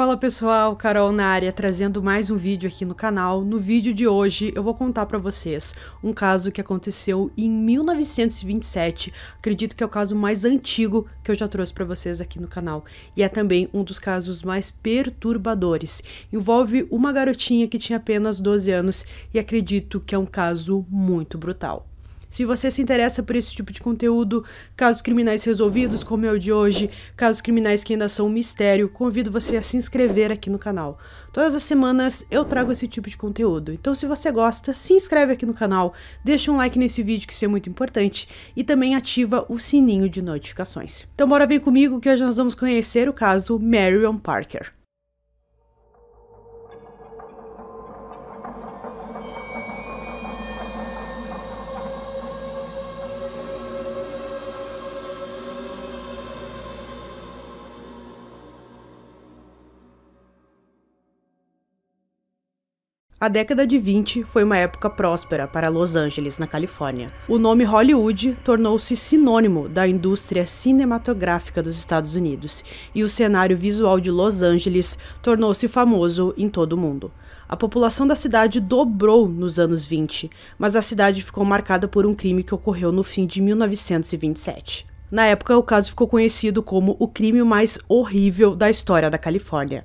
Fala pessoal, Carol na área trazendo mais um vídeo aqui no canal. No vídeo de hoje eu vou contar para vocês um caso que aconteceu em 1927. Acredito que é o caso mais antigo que eu já trouxe para vocês aqui no canal e é também um dos casos mais perturbadores. Envolve uma garotinha que tinha apenas 12 anos e acredito que é um caso muito brutal. Se você se interessa por esse tipo de conteúdo, casos criminais resolvidos, como é o de hoje, casos criminais que ainda são um mistério, convido você a se inscrever aqui no canal. Todas as semanas eu trago esse tipo de conteúdo, então se você gosta, se inscreve aqui no canal, deixa um like nesse vídeo que isso é muito importante e também ativa o sininho de notificações. Então bora vem comigo que hoje nós vamos conhecer o caso Marion Parker. A década de 20 foi uma época próspera para Los Angeles, na Califórnia. O nome Hollywood tornou-se sinônimo da indústria cinematográfica dos Estados Unidos, e o cenário visual de Los Angeles tornou-se famoso em todo o mundo. A população da cidade dobrou nos anos 20, mas a cidade ficou marcada por um crime que ocorreu no fim de 1927. Na época, o caso ficou conhecido como o crime mais horrível da história da Califórnia.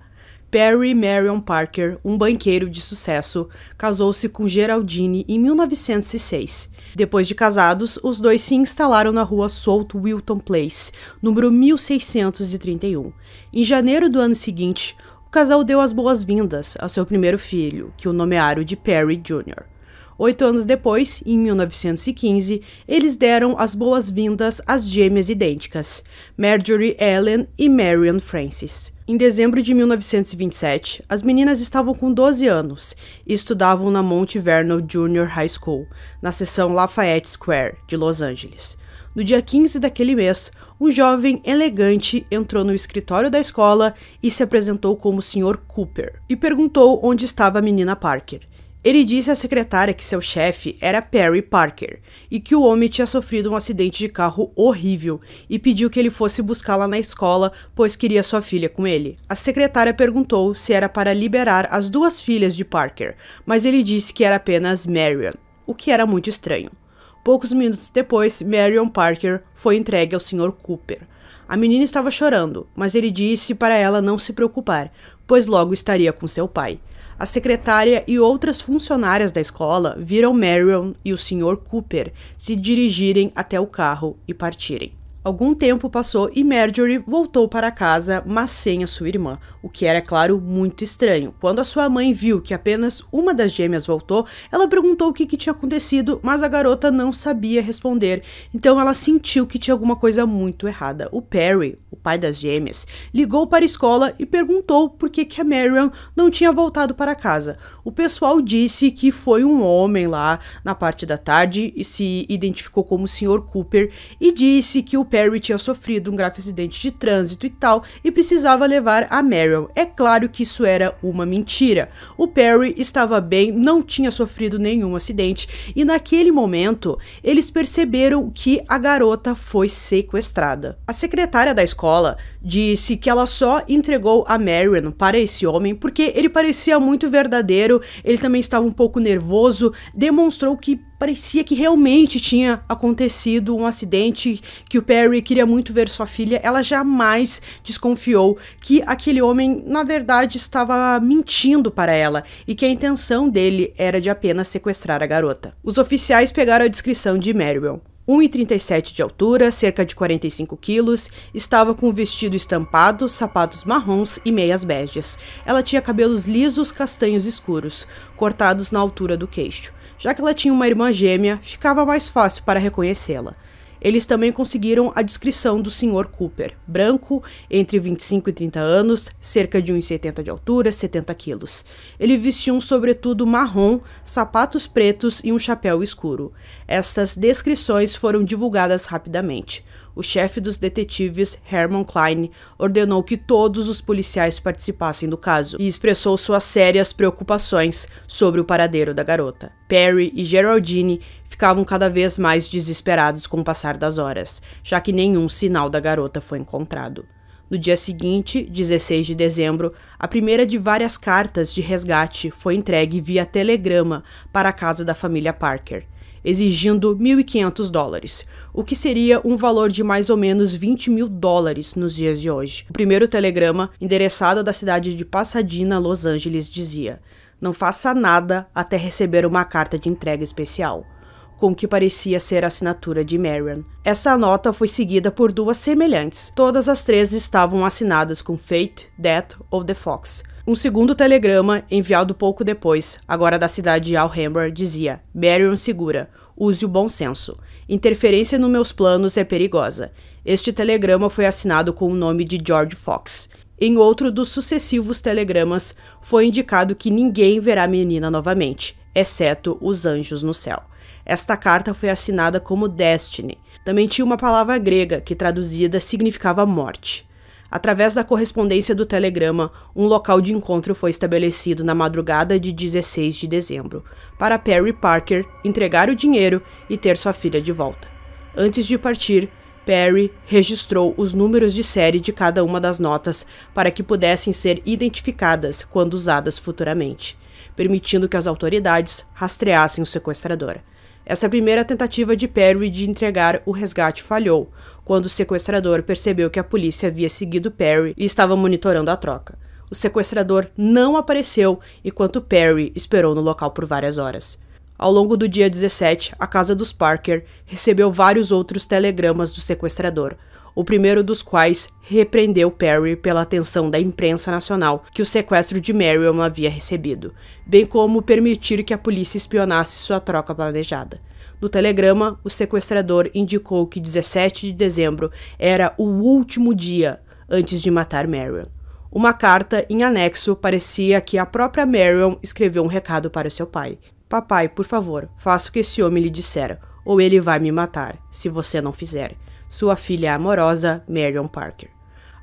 Perry Marion Parker, um banqueiro de sucesso, casou-se com Geraldine em 1906. Depois de casados, os dois se instalaram na rua South Wilton Place, número 1631. Em janeiro do ano seguinte, o casal deu as boas-vindas a seu primeiro filho, que o nomearam de Perry Jr. Oito anos depois, em 1915, eles deram as boas-vindas às gêmeas idênticas, Marjorie Ellen e Marion Francis. Em dezembro de 1927, as meninas estavam com 12 anos e estudavam na Monte Vernon Junior High School, na seção Lafayette Square, de Los Angeles. No dia 15 daquele mês, um jovem elegante entrou no escritório da escola e se apresentou como Sr. Cooper e perguntou onde estava a menina Parker. Ele disse à secretária que seu chefe era Perry Parker e que o homem tinha sofrido um acidente de carro horrível e pediu que ele fosse buscá-la na escola, pois queria sua filha com ele. A secretária perguntou se era para liberar as duas filhas de Parker, mas ele disse que era apenas Marion, o que era muito estranho. Poucos minutos depois, Marion Parker foi entregue ao Sr. Cooper. A menina estava chorando, mas ele disse para ela não se preocupar, pois logo estaria com seu pai. A secretária e outras funcionárias da escola viram Marion e o Sr. Cooper se dirigirem até o carro e partirem. Algum tempo passou e Marjorie voltou para casa, mas sem a sua irmã, o que era, claro, muito estranho. Quando a sua mãe viu que apenas uma das gêmeas voltou, ela perguntou o que, que tinha acontecido, mas a garota não sabia responder, então ela sentiu que tinha alguma coisa muito errada. O Perry, o pai das gêmeas, ligou para a escola e perguntou por que, que a Marion não tinha voltado para casa. O pessoal disse que foi um homem lá na parte da tarde e se identificou como o Sr. Cooper e disse que o Perry tinha sofrido um grave acidente de trânsito e tal e precisava levar a Meryl. É claro que isso era uma mentira. O Perry estava bem, não tinha sofrido nenhum acidente e naquele momento eles perceberam que a garota foi sequestrada. A secretária da escola disse que ela só entregou a Marion para esse homem porque ele parecia muito verdadeiro, ele também estava um pouco nervoso, demonstrou que parecia que realmente tinha acontecido um acidente que o Perry queria muito ver sua filha, ela jamais desconfiou que aquele homem, na verdade, estava mentindo para ela e que a intenção dele era de apenas sequestrar a garota. Os oficiais pegaram a descrição de Maribel. 1,37 de altura, cerca de 45 quilos, estava com vestido estampado, sapatos marrons e meias beges. Ela tinha cabelos lisos castanhos escuros, cortados na altura do queixo. Já que ela tinha uma irmã gêmea, ficava mais fácil para reconhecê-la. Eles também conseguiram a descrição do Sr. Cooper, branco, entre 25 e 30 anos, cerca de 1,70 de altura, 70 quilos. Ele vestia um sobretudo marrom, sapatos pretos e um chapéu escuro. Estas descrições foram divulgadas rapidamente o chefe dos detetives, Herman Klein, ordenou que todos os policiais participassem do caso e expressou suas sérias preocupações sobre o paradeiro da garota. Perry e Geraldine ficavam cada vez mais desesperados com o passar das horas, já que nenhum sinal da garota foi encontrado. No dia seguinte, 16 de dezembro, a primeira de várias cartas de resgate foi entregue via telegrama para a casa da família Parker exigindo 1.500 dólares, o que seria um valor de mais ou menos 20 mil dólares nos dias de hoje. O primeiro telegrama, endereçado da cidade de Pasadena, Los Angeles, dizia: Não faça nada até receber uma carta de entrega especial com o que parecia ser a assinatura de Marion. Essa nota foi seguida por duas semelhantes. Todas as três estavam assinadas com Fate, Death ou The Fox, um segundo telegrama, enviado pouco depois, agora da cidade de Alhambra, dizia: Marion segura, use o bom senso. Interferência nos meus planos é perigosa. Este telegrama foi assinado com o nome de George Fox. Em outro dos sucessivos telegramas, foi indicado que ninguém verá a menina novamente, exceto os anjos no céu. Esta carta foi assinada como Destiny. Também tinha uma palavra grega que traduzida significava morte. Através da correspondência do telegrama, um local de encontro foi estabelecido na madrugada de 16 de dezembro, para Perry Parker entregar o dinheiro e ter sua filha de volta. Antes de partir, Perry registrou os números de série de cada uma das notas para que pudessem ser identificadas quando usadas futuramente, permitindo que as autoridades rastreassem o sequestrador. Essa primeira tentativa de Perry de entregar o resgate falhou, quando o sequestrador percebeu que a polícia havia seguido Perry e estava monitorando a troca. O sequestrador não apareceu enquanto Perry esperou no local por várias horas. Ao longo do dia 17, a casa dos Parker recebeu vários outros telegramas do sequestrador, o primeiro dos quais repreendeu Perry pela atenção da imprensa nacional que o sequestro de Merriam havia recebido, bem como permitir que a polícia espionasse sua troca planejada. No telegrama, o sequestrador indicou que 17 de dezembro era o último dia antes de matar Marion. Uma carta em anexo parecia que a própria Marion escreveu um recado para seu pai. Papai, por favor, faça o que esse homem lhe disser, ou ele vai me matar, se você não fizer sua filha amorosa, Marion Parker.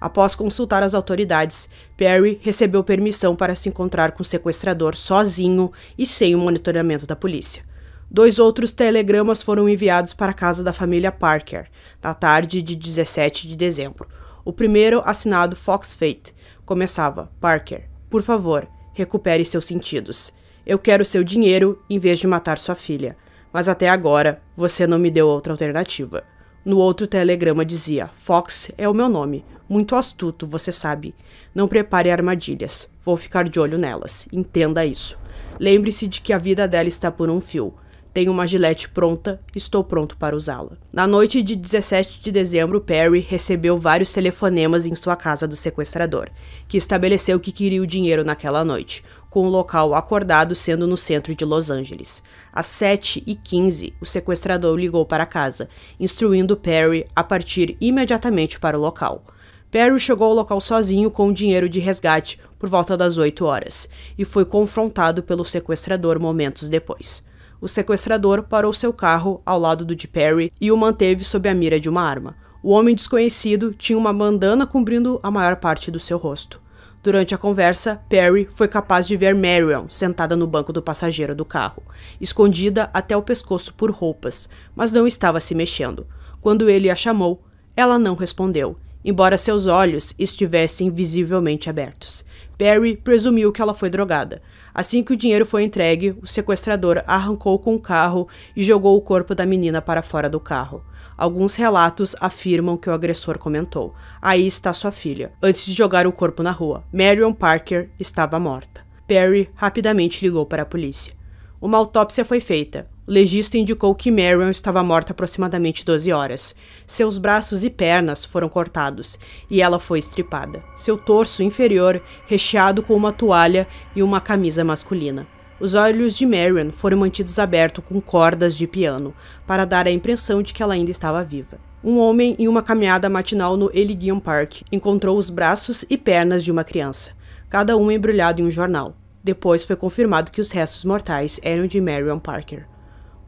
Após consultar as autoridades, Perry recebeu permissão para se encontrar com o sequestrador sozinho e sem o monitoramento da polícia. Dois outros telegramas foram enviados para a casa da família Parker, na tarde de 17 de dezembro. O primeiro, assinado Fox Fate, começava: Parker, por favor, recupere seus sentidos. Eu quero seu dinheiro em vez de matar sua filha, mas até agora você não me deu outra alternativa. No outro telegrama dizia: Fox é o meu nome. Muito astuto, você sabe. Não prepare armadilhas. Vou ficar de olho nelas. Entenda isso. Lembre-se de que a vida dela está por um fio. Tenho uma gilete pronta, estou pronto para usá-la. Na noite de 17 de dezembro, Perry recebeu vários telefonemas em sua casa do sequestrador, que estabeleceu que queria o dinheiro naquela noite, com o local acordado sendo no centro de Los Angeles. Às 7h15, o sequestrador ligou para casa, instruindo Perry a partir imediatamente para o local. Perry chegou ao local sozinho com o dinheiro de resgate por volta das 8 horas e foi confrontado pelo sequestrador momentos depois. O sequestrador parou seu carro ao lado do de Perry e o manteve sob a mira de uma arma. O homem desconhecido tinha uma bandana cobrindo a maior parte do seu rosto. Durante a conversa, Perry foi capaz de ver Marion sentada no banco do passageiro do carro, escondida até o pescoço por roupas, mas não estava se mexendo. Quando ele a chamou, ela não respondeu, embora seus olhos estivessem visivelmente abertos. Perry presumiu que ela foi drogada. Assim que o dinheiro foi entregue, o sequestrador arrancou com o carro e jogou o corpo da menina para fora do carro. Alguns relatos afirmam que o agressor comentou: Aí está sua filha, antes de jogar o corpo na rua. Marion Parker estava morta. Perry rapidamente ligou para a polícia. Uma autópsia foi feita. O legista indicou que Marion estava morta aproximadamente 12 horas. Seus braços e pernas foram cortados e ela foi estripada. Seu torso inferior recheado com uma toalha e uma camisa masculina. Os olhos de Marion foram mantidos abertos com cordas de piano, para dar a impressão de que ela ainda estava viva. Um homem, em uma caminhada matinal no Eligion Park, encontrou os braços e pernas de uma criança, cada um embrulhado em um jornal. Depois foi confirmado que os restos mortais eram de Marion Parker.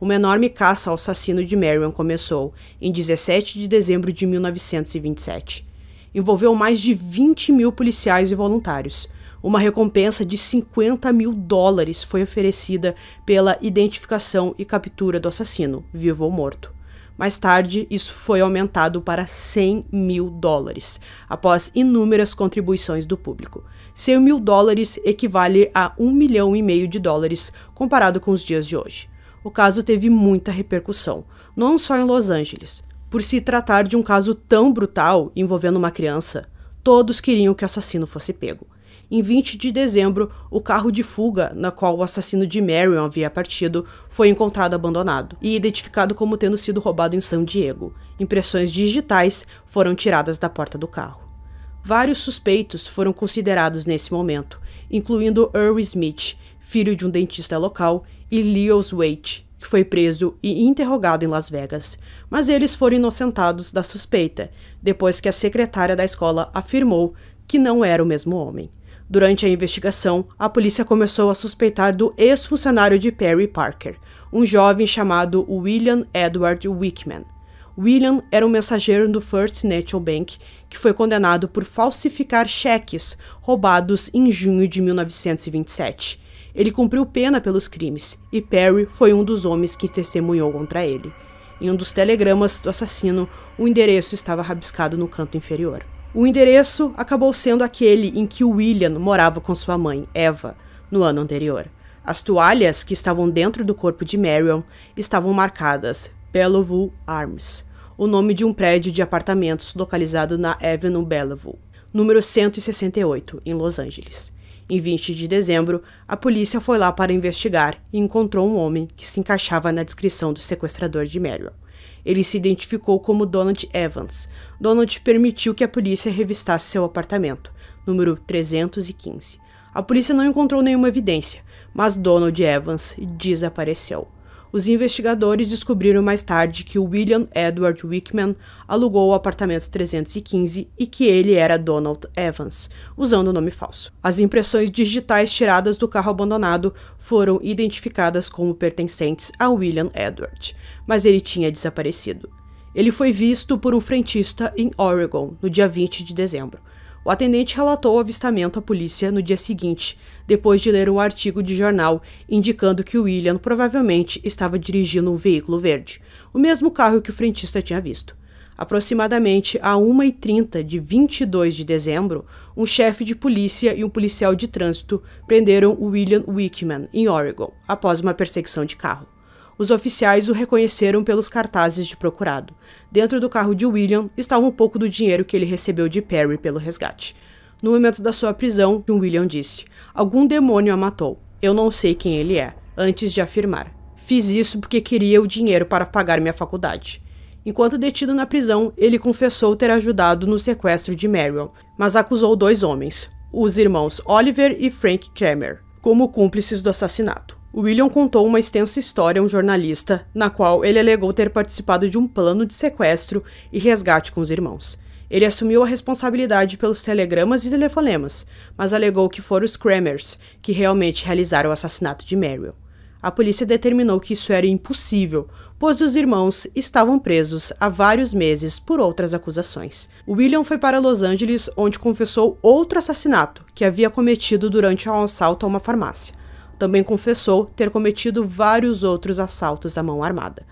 Uma enorme caça ao assassino de Marion começou em 17 de dezembro de 1927. Envolveu mais de 20 mil policiais e voluntários. Uma recompensa de 50 mil dólares foi oferecida pela identificação e captura do assassino, vivo ou morto. Mais tarde, isso foi aumentado para 100 mil dólares, após inúmeras contribuições do público. 100 mil dólares equivale a 1 milhão e meio de dólares comparado com os dias de hoje. O caso teve muita repercussão, não só em Los Angeles. Por se tratar de um caso tão brutal envolvendo uma criança, todos queriam que o assassino fosse pego. Em 20 de dezembro, o carro de fuga, na qual o assassino de Marion havia partido, foi encontrado abandonado e identificado como tendo sido roubado em San Diego. Impressões digitais foram tiradas da porta do carro. Vários suspeitos foram considerados nesse momento, incluindo Earl Smith, filho de um dentista local, e Leo Waite, que foi preso e interrogado em Las Vegas, mas eles foram inocentados da suspeita, depois que a secretária da escola afirmou que não era o mesmo homem. Durante a investigação, a polícia começou a suspeitar do ex-funcionário de Perry Parker, um jovem chamado William Edward Wickman. William era um mensageiro do First National Bank que foi condenado por falsificar cheques roubados em junho de 1927. Ele cumpriu pena pelos crimes e Perry foi um dos homens que testemunhou contra ele. Em um dos telegramas do assassino, o endereço estava rabiscado no canto inferior. O endereço acabou sendo aquele em que William morava com sua mãe, Eva, no ano anterior. As toalhas que estavam dentro do corpo de Marion estavam marcadas Bellevue Arms, o nome de um prédio de apartamentos localizado na Avenue Bellevue, número 168, em Los Angeles. Em 20 de dezembro, a polícia foi lá para investigar e encontrou um homem que se encaixava na descrição do sequestrador de Marion. Ele se identificou como Donald Evans. Donald permitiu que a polícia revistasse seu apartamento, número 315. A polícia não encontrou nenhuma evidência, mas Donald Evans desapareceu. Os investigadores descobriram mais tarde que o William Edward Wickman alugou o apartamento 315 e que ele era Donald Evans, usando o nome falso. As impressões digitais tiradas do carro abandonado foram identificadas como pertencentes a William Edward, mas ele tinha desaparecido. Ele foi visto por um frentista em Oregon no dia 20 de dezembro, o atendente relatou o avistamento à polícia no dia seguinte, depois de ler um artigo de jornal indicando que William provavelmente estava dirigindo um veículo verde, o mesmo carro que o frentista tinha visto. Aproximadamente a 1h30 de 22 de dezembro, um chefe de polícia e um policial de trânsito prenderam William Wickman, em Oregon, após uma perseguição de carro. Os oficiais o reconheceram pelos cartazes de procurado. Dentro do carro de William estava um pouco do dinheiro que ele recebeu de Perry pelo resgate. No momento da sua prisão, William disse: Algum demônio a matou. Eu não sei quem ele é, antes de afirmar. Fiz isso porque queria o dinheiro para pagar minha faculdade. Enquanto detido na prisão, ele confessou ter ajudado no sequestro de Marion, mas acusou dois homens, os irmãos Oliver e Frank Kramer, como cúmplices do assassinato. William contou uma extensa história a um jornalista, na qual ele alegou ter participado de um plano de sequestro e resgate com os irmãos. Ele assumiu a responsabilidade pelos telegramas e telefonemas, mas alegou que foram os Kremers que realmente realizaram o assassinato de Meryl. A polícia determinou que isso era impossível, pois os irmãos estavam presos há vários meses por outras acusações. William foi para Los Angeles, onde confessou outro assassinato que havia cometido durante um assalto a uma farmácia também confessou ter cometido vários outros assaltos à mão armada.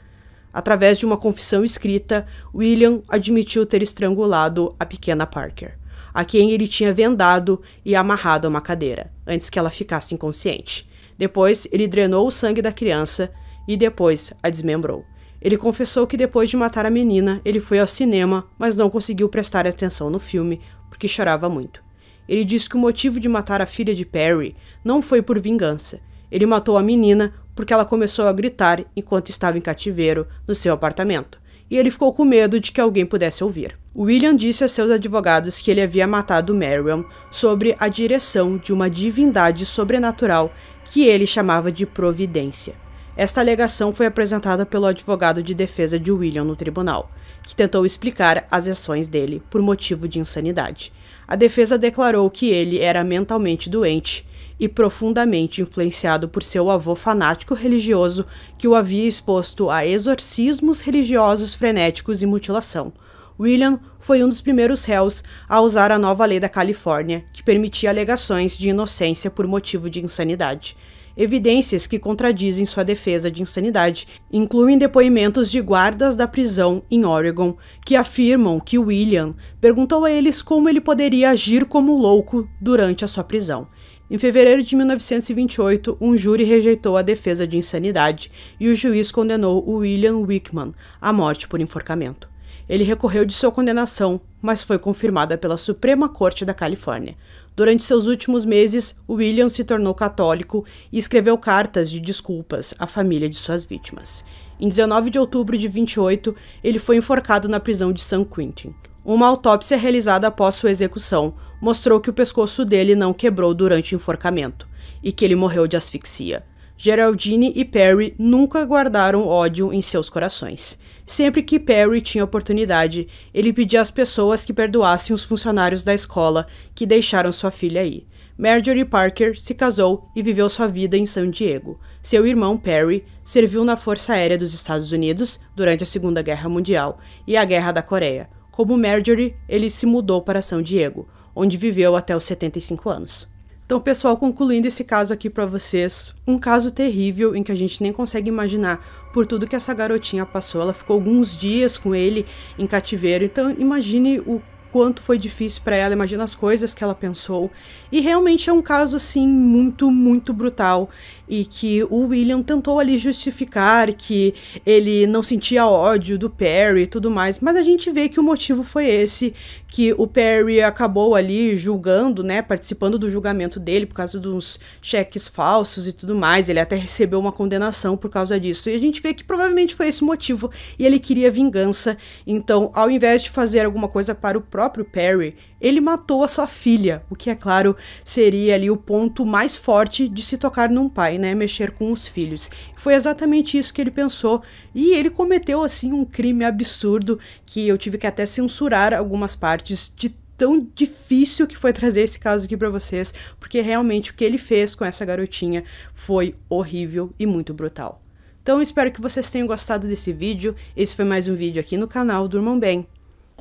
Através de uma confissão escrita, William admitiu ter estrangulado a pequena Parker, a quem ele tinha vendado e amarrado a uma cadeira, antes que ela ficasse inconsciente. Depois, ele drenou o sangue da criança e depois a desmembrou. Ele confessou que depois de matar a menina, ele foi ao cinema, mas não conseguiu prestar atenção no filme porque chorava muito. Ele disse que o motivo de matar a filha de Perry não foi por vingança. Ele matou a menina porque ela começou a gritar enquanto estava em cativeiro no seu apartamento, e ele ficou com medo de que alguém pudesse ouvir. William disse a seus advogados que ele havia matado Marion sobre a direção de uma divindade sobrenatural que ele chamava de providência. Esta alegação foi apresentada pelo advogado de defesa de William no tribunal, que tentou explicar as ações dele por motivo de insanidade. A defesa declarou que ele era mentalmente doente e profundamente influenciado por seu avô fanático religioso que o havia exposto a exorcismos religiosos frenéticos e mutilação. William foi um dos primeiros réus a usar a nova lei da Califórnia, que permitia alegações de inocência por motivo de insanidade. Evidências que contradizem sua defesa de insanidade incluem depoimentos de guardas da prisão em Oregon que afirmam que William perguntou a eles como ele poderia agir como louco durante a sua prisão. Em fevereiro de 1928, um júri rejeitou a defesa de insanidade e o juiz condenou William Wickman à morte por enforcamento. Ele recorreu de sua condenação, mas foi confirmada pela Suprema Corte da Califórnia. Durante seus últimos meses, William se tornou católico e escreveu cartas de desculpas à família de suas vítimas. Em 19 de outubro de 28, ele foi enforcado na prisão de San Quentin. Uma autópsia realizada após sua execução mostrou que o pescoço dele não quebrou durante o enforcamento e que ele morreu de asfixia. Geraldine e Perry nunca guardaram ódio em seus corações. Sempre que Perry tinha oportunidade, ele pedia às pessoas que perdoassem os funcionários da escola que deixaram sua filha aí. Marjorie Parker se casou e viveu sua vida em San Diego. Seu irmão Perry serviu na Força Aérea dos Estados Unidos durante a Segunda Guerra Mundial e a Guerra da Coreia. Como Marjorie, ele se mudou para San Diego, onde viveu até os 75 anos. Então, pessoal, concluindo esse caso aqui para vocês, um caso terrível em que a gente nem consegue imaginar por tudo que essa garotinha passou. Ela ficou alguns dias com ele em cativeiro. Então, imagine o quanto foi difícil para ela, imagina as coisas que ela pensou. E realmente é um caso assim muito, muito brutal e que o William tentou ali justificar que ele não sentia ódio do Perry e tudo mais, mas a gente vê que o motivo foi esse, que o Perry acabou ali julgando, né, participando do julgamento dele por causa dos cheques falsos e tudo mais, ele até recebeu uma condenação por causa disso, e a gente vê que provavelmente foi esse o motivo, e ele queria vingança, então ao invés de fazer alguma coisa para o próprio Perry, ele matou a sua filha, o que é claro seria ali o ponto mais forte de se tocar num pai, né, mexer com os filhos. Foi exatamente isso que ele pensou e ele cometeu assim um crime absurdo que eu tive que até censurar algumas partes de tão difícil que foi trazer esse caso aqui para vocês, porque realmente o que ele fez com essa garotinha foi horrível e muito brutal. Então espero que vocês tenham gostado desse vídeo, esse foi mais um vídeo aqui no canal Durmam Bem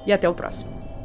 e até o próximo.